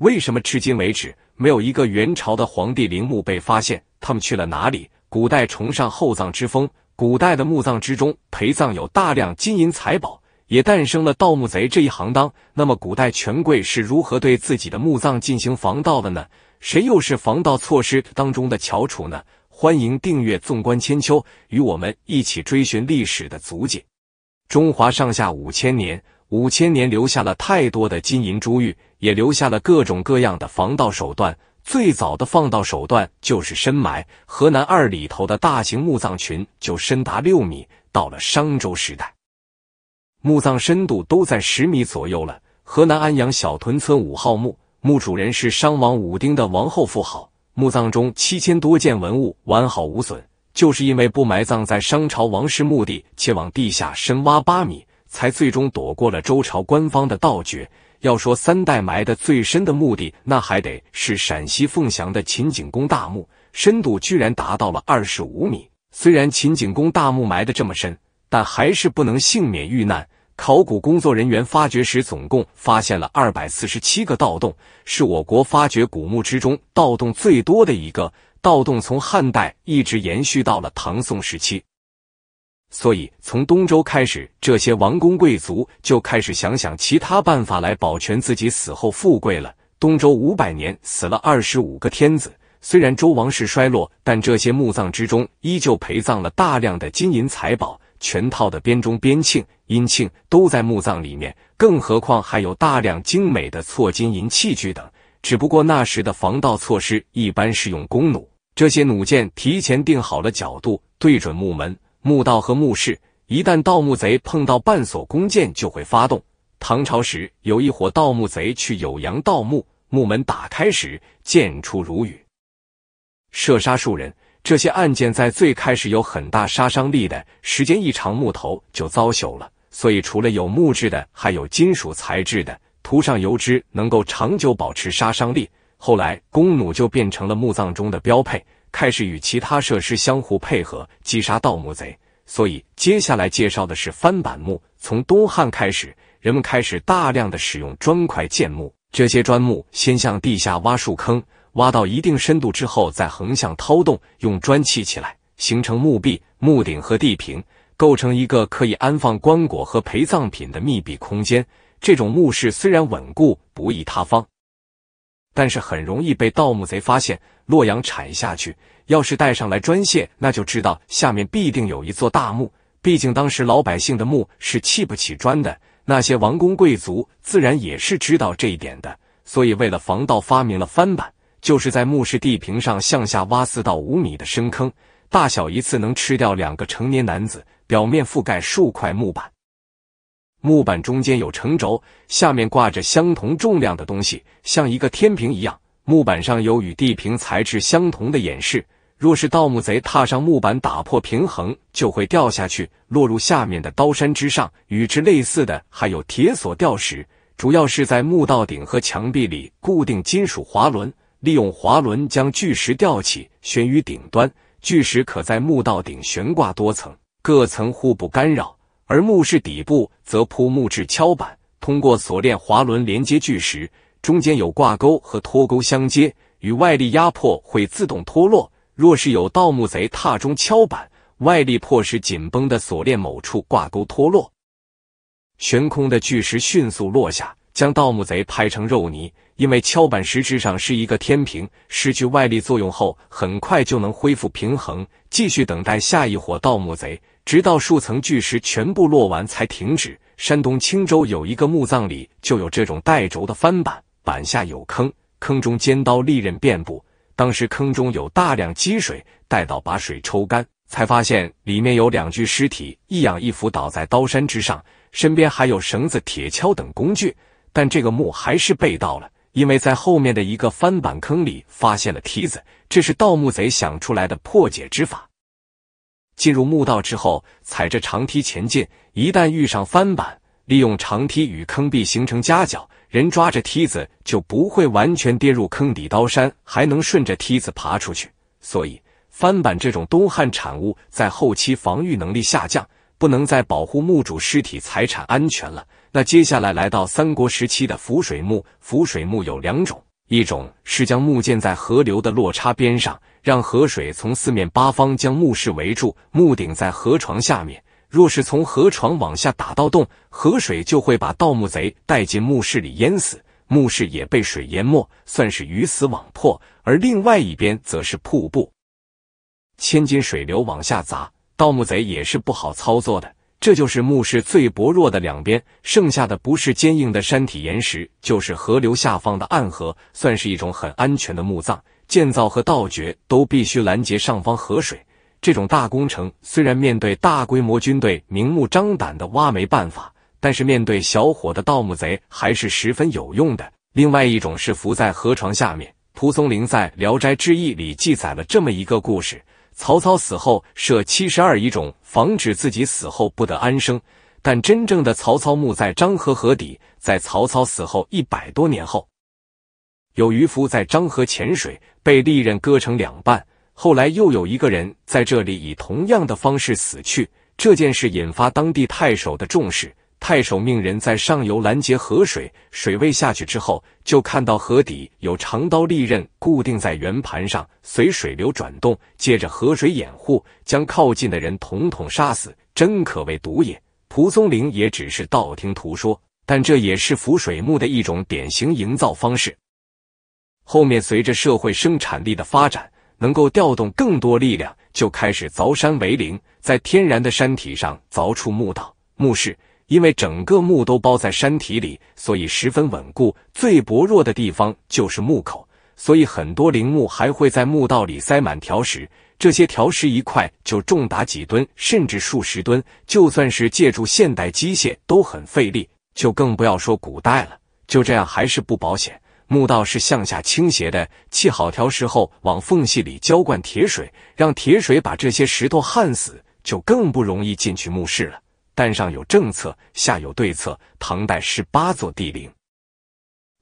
为什么至今为止没有一个元朝的皇帝陵墓被发现？他们去了哪里？古代崇尚厚葬之风，古代的墓葬之中陪葬有大量金银财宝，也诞生了盗墓贼这一行当。那么古代权贵是如何对自己的墓葬进行防盗的呢？谁又是防盗措施当中的翘楚呢？欢迎订阅《纵观千秋》，与我们一起追寻历史的足迹。中华上下五千年，五千年留下了太多的金银珠玉。也留下了各种各样的防盗手段。最早的防盗手段就是深埋。河南二里头的大型墓葬群就深达六米。到了商周时代，墓葬深度都在十米左右了。河南安阳小屯村五号墓，墓主人是商王武丁的王后妇好。墓葬中七千多件文物完好无损，就是因为不埋葬在商朝王室墓地，且往地下深挖八米，才最终躲过了周朝官方的盗掘。要说三代埋的最深的墓地，那还得是陕西凤翔的秦景公大墓，深度居然达到了二十五米。虽然秦景公大墓埋的这么深，但还是不能幸免遇难。考古工作人员发掘时，总共发现了二百四十七个盗洞，是我国发掘古墓之中盗洞最多的一个。盗洞从汉代一直延续到了唐宋时期。所以，从东周开始，这些王公贵族就开始想想其他办法来保全自己死后富贵了。东周五百年，死了二十五个天子。虽然周王室衰落，但这些墓葬之中依旧陪葬了大量的金银财宝，全套的编钟、编磬、音磬都在墓葬里面。更何况还有大量精美的错金银器具等。只不过那时的防盗措施一般是用弓弩，这些弩箭提前定好了角度，对准木门。墓道和墓室，一旦盗墓贼碰到半锁弓箭，就会发动。唐朝时有一伙盗墓贼去酉阳盗墓，墓门打开时箭出如雨，射杀数人。这些案件在最开始有很大杀伤力的，时间一长木头就糟朽了，所以除了有木质的，还有金属材质的，涂上油脂能够长久保持杀伤力。后来弓弩就变成了墓葬中的标配。开始与其他设施相互配合，击杀盗墓贼。所以接下来介绍的是翻板墓。从东汉开始，人们开始大量的使用砖块建墓。这些砖墓先向地下挖树坑，挖到一定深度之后，再横向掏洞，用砖砌起来，形成墓壁、墓顶和地平，构成一个可以安放棺椁和陪葬品的密闭空间。这种墓室虽然稳固，不易塌方。但是很容易被盗墓贼发现。洛阳铲下去，要是带上来砖屑，那就知道下面必定有一座大墓。毕竟当时老百姓的墓是砌不起砖的，那些王公贵族自然也是知道这一点的。所以为了防盗，发明了翻板，就是在墓室地坪上向下挖四到五米的深坑，大小一次能吃掉两个成年男子，表面覆盖数块木板。木板中间有承轴，下面挂着相同重量的东西，像一个天平一样。木板上有与地平材质相同的演示。若是盗墓贼踏上木板，打破平衡，就会掉下去，落入下面的刀山之上。与之类似的还有铁索吊石，主要是在墓道顶和墙壁里固定金属滑轮，利用滑轮将巨石吊起，悬于顶端。巨石可在墓道顶悬挂多层，各层互不干扰。而墓室底部则铺木质敲板，通过锁链滑轮连接巨石，中间有挂钩和拖钩相接，与外力压迫会自动脱落。若是有盗墓贼踏中敲板，外力迫使紧绷的锁链某处挂钩脱落，悬空的巨石迅速落下，将盗墓贼拍成肉泥。因为敲板实质上是一个天平，失去外力作用后，很快就能恢复平衡，继续等待下一伙盗墓贼。直到数层巨石全部落完才停止。山东青州有一个墓葬里就有这种带轴的翻板，板下有坑，坑中尖刀利刃遍布。当时坑中有大量积水，待到把水抽干，才发现里面有两具尸体，一仰一伏倒在刀山之上，身边还有绳子、铁锹等工具。但这个墓还是被盗了，因为在后面的一个翻板坑里发现了梯子，这是盗墓贼想出来的破解之法。进入墓道之后，踩着长梯前进。一旦遇上翻板，利用长梯与坑壁形成夹角，人抓着梯子就不会完全跌入坑底刀山，还能顺着梯子爬出去。所以，翻板这种东汉产物在后期防御能力下降，不能再保护墓主尸体财产安全了。那接下来来到三国时期的浮水墓，浮水墓有两种。一种是将墓建在河流的落差边上，让河水从四面八方将墓室围住，墓顶在河床下面。若是从河床往下打盗洞，河水就会把盗墓贼带进墓室里淹死，墓室也被水淹没，算是鱼死网破。而另外一边则是瀑布，千斤水流往下砸，盗墓贼也是不好操作的。这就是墓室最薄弱的两边，剩下的不是坚硬的山体岩石，就是河流下方的暗河，算是一种很安全的墓葬。建造和盗掘都必须拦截上方河水。这种大工程虽然面对大规模军队明目张胆的挖没办法，但是面对小伙的盗墓贼还是十分有用的。另外一种是伏在河床下面。蒲松龄在《聊斋志异》里记载了这么一个故事。曹操死后设七十二疑冢，防止自己死后不得安生。但真正的曹操墓在漳河河底，在曹操死后一百多年后，有渔夫在漳河潜水，被利刃割成两半。后来又有一个人在这里以同样的方式死去，这件事引发当地太守的重视。太守命人在上游拦截河水，水位下去之后，就看到河底有长刀利刃固定在圆盘上，随水流转动，借着河水掩护，将靠近的人统统杀死，真可谓毒也。蒲松龄也只是道听途说，但这也是浮水墓的一种典型营造方式。后面随着社会生产力的发展，能够调动更多力量，就开始凿山为陵，在天然的山体上凿出墓道、墓室。因为整个墓都包在山体里，所以十分稳固。最薄弱的地方就是墓口，所以很多陵墓还会在墓道里塞满条石。这些条石一块就重达几吨，甚至数十吨。就算是借助现代机械都很费力，就更不要说古代了。就这样还是不保险。墓道是向下倾斜的，砌好条石后，往缝隙里浇灌铁水，让铁水把这些石头焊死，就更不容易进去墓室了。但上有政策，下有对策。唐代十八座帝陵，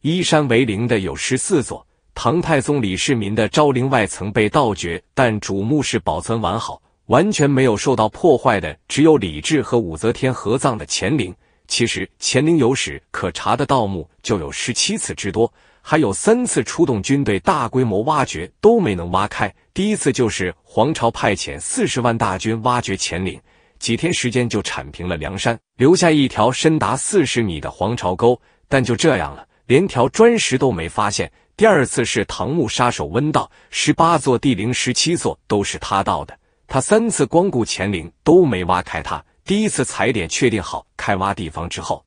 依山为陵的有十四座。唐太宗李世民的昭陵外层被盗掘，但主墓室保存完好，完全没有受到破坏的只有李治和武则天合葬的乾陵。其实乾陵有史可查的盗墓就有十七次之多，还有三次出动军队大规模挖掘都没能挖开。第一次就是皇朝派遣四十万大军挖掘乾陵。几天时间就铲平了梁山，留下一条深达四十米的黄巢沟。但就这样了，连条砖石都没发现。第二次是唐木杀手温道，十八座帝陵十七座都是他盗的。他三次光顾乾陵都没挖开它。第一次踩点确定好开挖地方之后，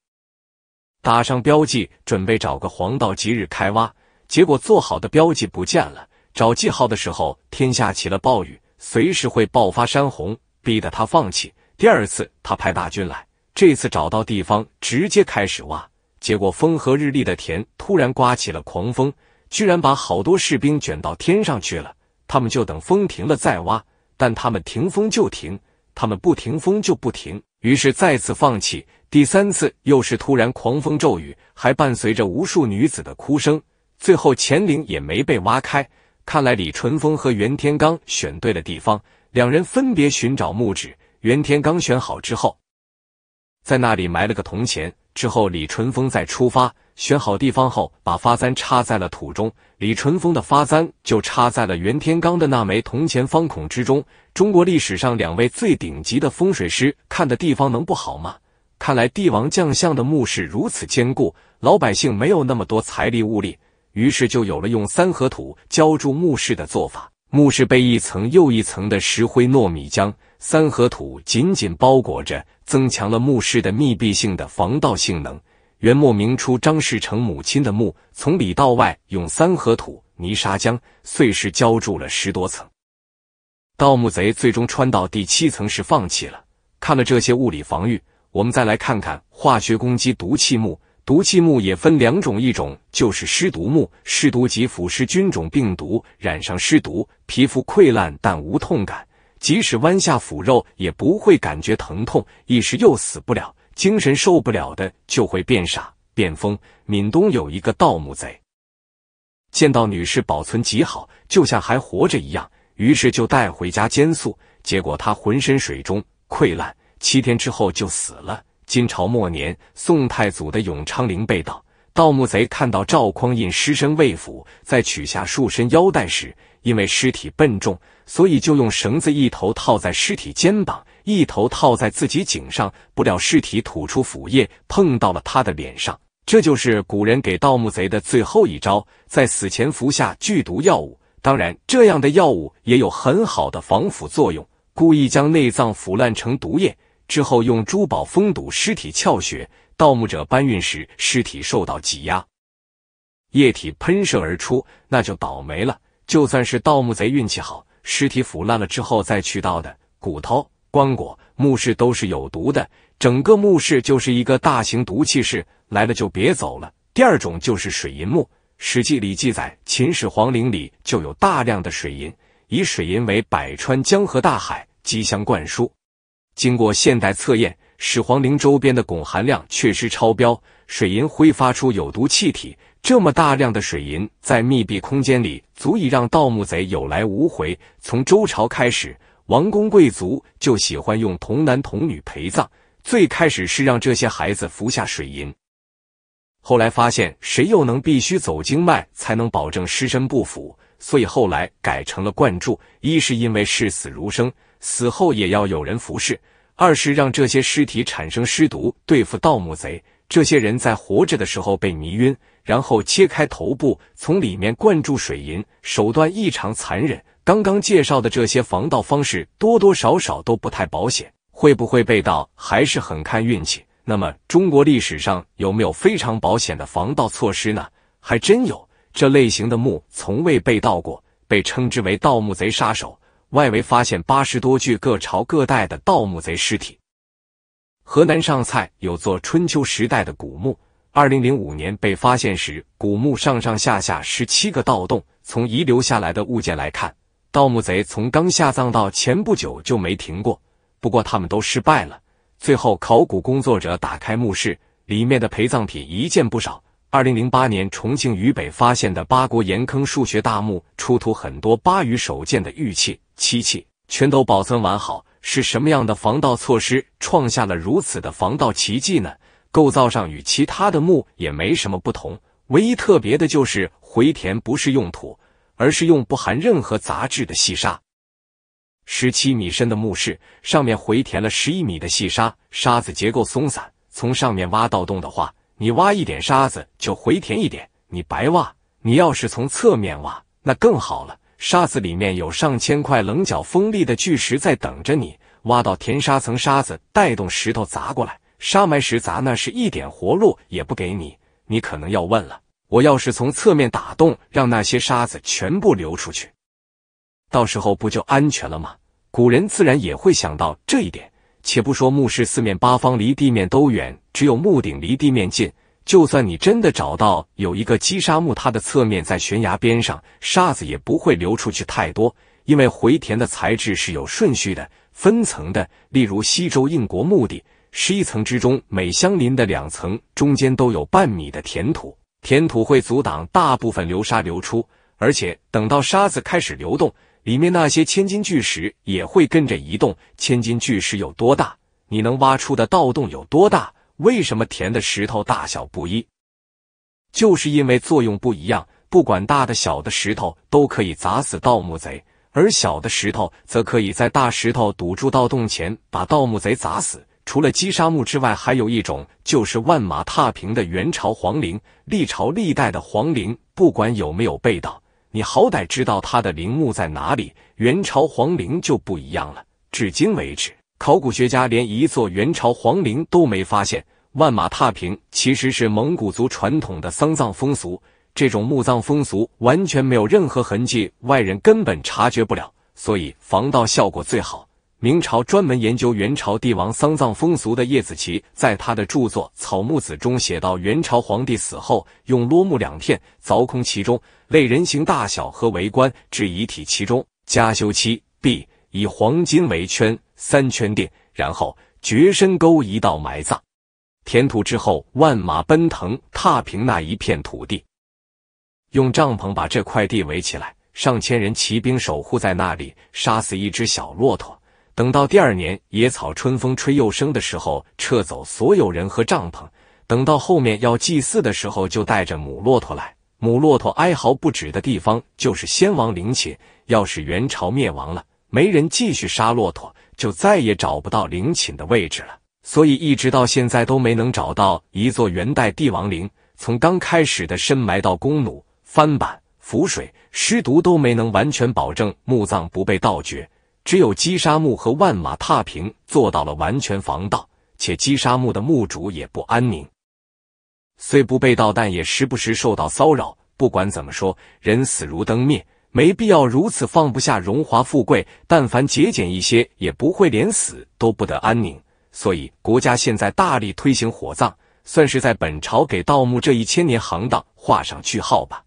打上标记，准备找个黄道吉日开挖。结果做好的标记不见了，找记号的时候天下起了暴雨，随时会爆发山洪，逼得他放弃。第二次，他派大军来，这次找到地方，直接开始挖。结果风和日丽的田突然刮起了狂风，居然把好多士兵卷到天上去了。他们就等风停了再挖，但他们停风就停，他们不停风就不停。于是再次放弃。第三次又是突然狂风骤雨，还伴随着无数女子的哭声。最后乾陵也没被挖开。看来李淳风和袁天罡选对了地方，两人分别寻找墓址。袁天罡选好之后，在那里埋了个铜钱，之后李淳风再出发。选好地方后，把发簪插在了土中。李淳风的发簪就插在了袁天罡的那枚铜钱方孔之中。中国历史上两位最顶级的风水师看的地方能不好吗？看来帝王将相的墓室如此坚固，老百姓没有那么多财力物力，于是就有了用三合土浇筑墓室的做法。墓室被一层又一层的石灰糯米浆、三合土紧紧包裹着，增强了墓室的密闭性的防盗性能。元末明初张士诚母亲的墓，从里到外用三合土、泥沙浆、碎石浇筑了十多层，盗墓贼最终穿到第七层时放弃了。看了这些物理防御，我们再来看看化学攻击——毒气墓。毒气木也分两种，一种就是尸毒木，尸毒及腐蚀菌种病毒，染上尸毒，皮肤溃烂但无痛感，即使弯下腐肉也不会感觉疼痛，一时又死不了，精神受不了的就会变傻变疯。闽东有一个盗墓贼，见到女士保存极好，就像还活着一样，于是就带回家监宿，结果她浑身水中溃烂，七天之后就死了。金朝末年，宋太祖的永昌陵被盗，盗墓贼看到赵匡胤尸身未腐，在取下束身腰带时，因为尸体笨重，所以就用绳子一头套在尸体肩膀，一头套在自己颈上。不料尸体吐出腐液，碰到了他的脸上。这就是古人给盗墓贼的最后一招，在死前服下剧毒药物。当然，这样的药物也有很好的防腐作用，故意将内脏腐烂成毒液。之后用珠宝封堵尸体窍穴，盗墓者搬运时，尸体受到挤压，液体喷射而出，那就倒霉了。就算是盗墓贼运气好，尸体腐烂了之后再去盗的，骨头、棺椁、墓室都是有毒的，整个墓室就是一个大型毒气室，来了就别走了。第二种就是水银墓，《史记》里记载，秦始皇陵里就有大量的水银，以水银为百川江河大海，吉祥灌输。经过现代测验，始皇陵周边的汞含量确实超标，水银挥发出有毒气体。这么大量的水银在密闭空间里，足以让盗墓贼有来无回。从周朝开始，王公贵族就喜欢用童男童女陪葬，最开始是让这些孩子服下水银，后来发现谁又能必须走经脉才能保证尸身不腐？所以后来改成了灌注，一是因为视死如生，死后也要有人服侍；二是让这些尸体产生尸毒，对付盗墓贼。这些人在活着的时候被迷晕，然后切开头部，从里面灌注水银，手段异常残忍。刚刚介绍的这些防盗方式，多多少少都不太保险，会不会被盗，还是很看运气。那么，中国历史上有没有非常保险的防盗措施呢？还真有。这类型的墓从未被盗过，被称之为“盗墓贼杀手”。外围发现八十多具各朝各代的盗墓贼尸体。河南上蔡有座春秋时代的古墓，二零零五年被发现时，古墓上上下下十七个盗洞。从遗留下来的物件来看，盗墓贼从刚下葬到前不久就没停过。不过他们都失败了。最后，考古工作者打开墓室，里面的陪葬品一件不少。二零零八年，重庆渝北发现的八国岩坑数学大墓，出土很多巴渝首建的玉器、漆器，全都保存完好。是什么样的防盗措施，创下了如此的防盗奇迹呢？构造上与其他的墓也没什么不同，唯一特别的就是回填不是用土，而是用不含任何杂质的细沙。十七米深的墓室，上面回填了十一米的细沙，沙子结构松散，从上面挖盗洞的话。你挖一点沙子就回填一点，你白挖。你要是从侧面挖，那更好了。沙子里面有上千块棱角锋利的巨石在等着你，挖到填沙层，沙子带动石头砸过来，沙埋石砸，那是一点活路也不给你。你可能要问了，我要是从侧面打洞，让那些沙子全部流出去，到时候不就安全了吗？古人自然也会想到这一点。且不说墓室四面八方离地面都远，只有墓顶离地面近。就算你真的找到有一个积沙墓，它的侧面在悬崖边上，沙子也不会流出去太多，因为回填的材质是有顺序的、分层的。例如西周应国墓地，十一层之中，每相邻的两层中间都有半米的填土，填土会阻挡大部分流沙流出，而且等到沙子开始流动。里面那些千斤巨石也会跟着移动。千斤巨石有多大？你能挖出的盗洞有多大？为什么填的石头大小不一？就是因为作用不一样。不管大的小的石头都可以砸死盗墓贼，而小的石头则可以在大石头堵住盗洞前把盗墓贼砸死。除了击杀墓之外，还有一种就是万马踏平的元朝皇陵，历朝历代的皇陵，不管有没有被盗。你好歹知道他的陵墓在哪里，元朝皇陵就不一样了。至今为止，考古学家连一座元朝皇陵都没发现。万马踏平其实是蒙古族传统的丧葬风俗，这种墓葬风俗完全没有任何痕迹，外人根本察觉不了，所以防盗效果最好。明朝专门研究元朝帝王丧葬风俗的叶子奇，在他的著作《草木子》中写到：元朝皇帝死后，用罗木两片凿空其中，类人形大小和为棺，置遗体其中。加修七壁，以黄金为圈三圈定，然后掘深沟一道埋葬。填土之后，万马奔腾踏平那一片土地，用帐篷把这块地围起来，上千人骑兵守护在那里。杀死一只小骆驼。等到第二年野草春风吹又生的时候，撤走所有人和帐篷。等到后面要祭祀的时候，就带着母骆驼来。母骆驼哀嚎不止的地方，就是先王陵寝。要是元朝灭亡了，没人继续杀骆驼，就再也找不到陵寝的位置了。所以一直到现在都没能找到一座元代帝王陵。从刚开始的深埋到弓弩、翻板、浮水、尸毒都没能完全保证墓葬不被盗掘。只有金沙墓和万马踏平做到了完全防盗，且金沙墓的墓主也不安宁。虽不被盗，但也时不时受到骚扰。不管怎么说，人死如灯灭，没必要如此放不下荣华富贵。但凡节俭一些，也不会连死都不得安宁。所以，国家现在大力推行火葬，算是在本朝给盗墓这一千年行当画上句号吧。